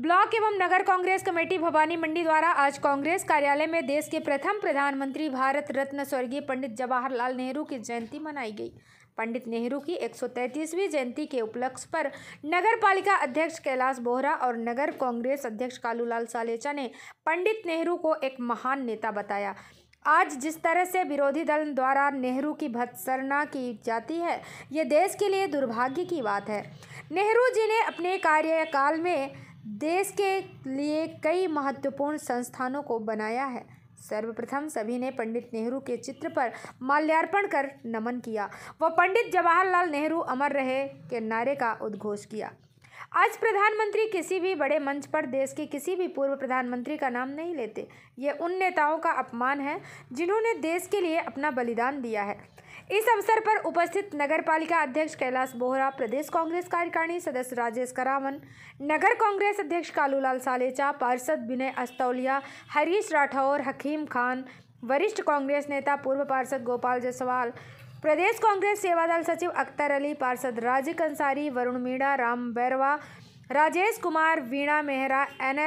block एवं नगर Congress committee Bhawani Mandi द्वारा आज कांग्रेस कार्यालय में देश के प्रथम प्रधानमंत्री भारत रत्न स्वर्गीय पंडित जवाहरलाल नेहरू की जयंती मनाई गई पंडित नेहरू की 133वीं जयंती के उपलक्ष्य पर नगर पालिका अध्यक्ष कैलाश बोहरा और नगर कांग्रेस अध्यक्ष कालूलाल सालेचा ने पंडित नेहरू को एक महान नेता बताया आज जिस तरह से विरोधी दल द्वारा नेहरू की भत्सरना की जाती है ये देश के लिए दुर्भाग्य की बात है नेहरू जी ने अपने कार्यकाल में देश के लिए कई महत्वपूर्ण संस्थानों को बनाया है सर्वप्रथम सभी ने पंडित नेहरू के चित्र पर माल्यार्पण कर नमन किया व पंडित जवाहरलाल नेहरू अमर रहे के नारे का उद्घोष किया आज प्रधानमंत्री किसी भी बड़े मंच पर देश के किसी भी पूर्व प्रधानमंत्री का नाम नहीं लेते ये उन नेताओं का अपमान है जिन्होंने देश के लिए अपना बलिदान दिया है इस अवसर पर उपस्थित नगर पालिका अध्यक्ष कैलाश बोहरा प्रदेश कांग्रेस कार्यकारिणी सदस्य राजेश करावन नगर कांग्रेस अध्यक्ष कालूलाल सालेचा पार्षद विनय अस्तौलिया हरीश राठौर हकीम खान वरिष्ठ कांग्रेस नेता पूर्व पार्षद गोपाल जायसवाल प्रदेश कांग्रेस सेवादल सचिव अख्तर अली पार्षद राजीव अंसारी वरुण मीणा राम बैरवा राजेश कुमार वीणा मेहरा एन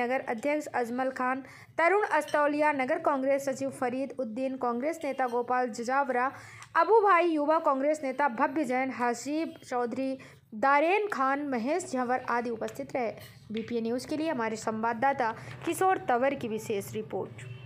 नगर अध्यक्ष अजमल खान तरुण अस्तौलिया नगर कांग्रेस सचिव फरीद उद्दीन कांग्रेस नेता गोपाल जजावरा अबू भाई युवा कांग्रेस नेता भव्य जैन हसीब चौधरी दारेन खान महेश झंवर आदि उपस्थित रहे बीपीए न्यूज़ के लिए हमारे संवाददाता किशोर तंवर की विशेष रिपोर्ट